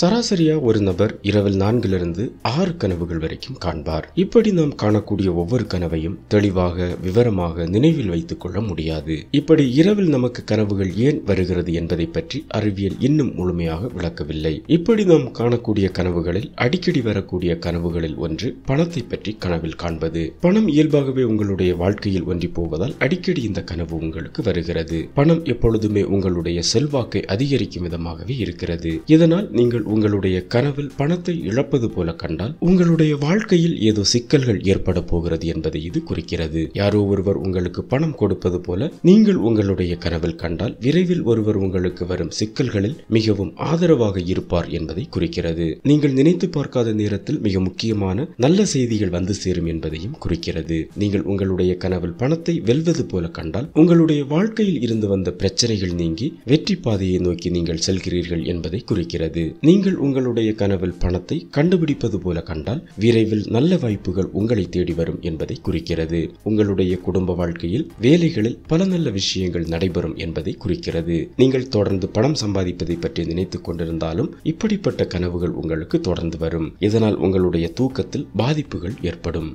சராசரியா ஒரு நபர் இரவில் நான்கிலிருந்து ஆறு கனவுகள் வரைக்கும் காண்பார் இப்படி நாம் காணக்கூடிய ஒவ்வொரு கனவையும் தெளிவாக விவரமாக நினைவில் வைத்துக் கொள்ள முடியாது இப்படி இரவில் நமக்கு கனவுகள் ஏன் வருகிறது என்பதை பற்றி அறிவியல் இன்னும் முழுமையாக விளக்கவில்லை இப்படி நாம் காணக்கூடிய கனவுகளில் அடிக்கடி வரக்கூடிய கனவுகளில் ஒன்று பணத்தை பற்றி கனவில் காண்பது பணம் இயல்பாகவே உங்களுடைய வாழ்க்கையில் ஒன்றி போவதால் அடிக்கடி இந்த கனவு உங்களுக்கு வருகிறது பணம் எப்பொழுதுமே உங்களுடைய செல்வாக்கை அதிகரிக்கும் விதமாகவே இருக்கிறது இதனால் நீங்கள் உங்களுடைய கனவில் பணத்தை இழப்பது போல கண்டால் உங்களுடைய வாழ்க்கையில் ஏதோ சிக்கல்கள் ஏற்பட போகிறது என்பதை இது குறிக்கிறது யாரோ ஒருவர் உங்களுக்கு பணம் கொடுப்பது போல நீங்கள் உங்களுடைய கனவில் கண்டால் விரைவில் ஒருவர் உங்களுக்கு வரும் சிக்கல்களில் மிகவும் ஆதரவாக இருப்பார் என்பதை குறிக்கிறது நீங்கள் நினைத்து பார்க்காத நேரத்தில் மிக முக்கியமான நல்ல செய்திகள் வந்து சேரும் என்பதையும் குறிக்கிறது நீங்கள் உங்களுடைய கனவில் பணத்தை வெல்வது போல கண்டால் உங்களுடைய வாழ்க்கையில் இருந்து வந்த பிரச்சனைகள் நீங்கி வெற்றி பாதையை நோக்கி நீங்கள் செல்கிறீர்கள் என்பதை குறிக்கிறது நீங்கள் நீங்கள் உங்களுடைய கனவில் பணத்தை கண்டுபிடிப்பது போல கண்டால் விரைவில் நல்ல வாய்ப்புகள் உங்களை தேடி வரும் என்பதை குறிக்கிறது உங்களுடைய குடும்ப வாழ்க்கையில் வேலைகளில் பல நல்ல விஷயங்கள் நடைபெறும் என்பதை குறிக்கிறது நீங்கள் தொடர்ந்து பணம் சம்பாதிப்பதை பற்றி நினைத்துக் கொண்டிருந்தாலும் இப்படிப்பட்ட கனவுகள் உங்களுக்கு தொடர்ந்து வரும் இதனால் உங்களுடைய தூக்கத்தில் பாதிப்புகள் ஏற்படும்